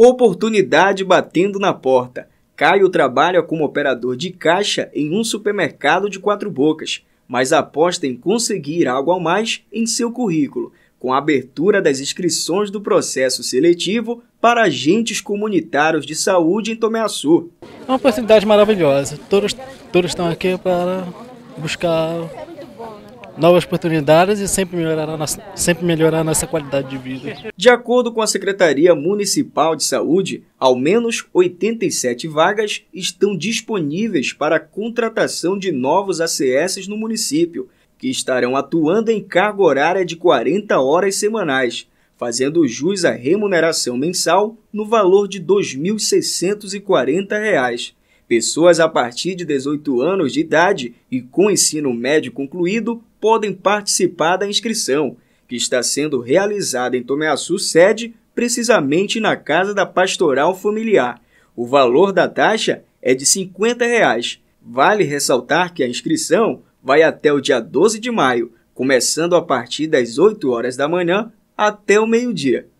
Oportunidade batendo na porta. Caio trabalha como operador de caixa em um supermercado de Quatro Bocas, mas aposta em conseguir algo a mais em seu currículo, com a abertura das inscrições do processo seletivo para agentes comunitários de saúde em Tomeaçu. É uma oportunidade maravilhosa. Todos, todos estão aqui para buscar novas oportunidades e sempre melhorar, nossa, sempre melhorar nossa qualidade de vida. De acordo com a Secretaria Municipal de Saúde, ao menos 87 vagas estão disponíveis para a contratação de novos ACS no município, que estarão atuando em carga horária de 40 horas semanais, fazendo jus à remuneração mensal no valor de R$ 2.640. Pessoas a partir de 18 anos de idade e com ensino médio concluído podem participar da inscrição, que está sendo realizada em Tomeaçu sede, precisamente na Casa da Pastoral Familiar. O valor da taxa é de R$ 50. Reais. Vale ressaltar que a inscrição vai até o dia 12 de maio, começando a partir das 8 horas da manhã até o meio-dia.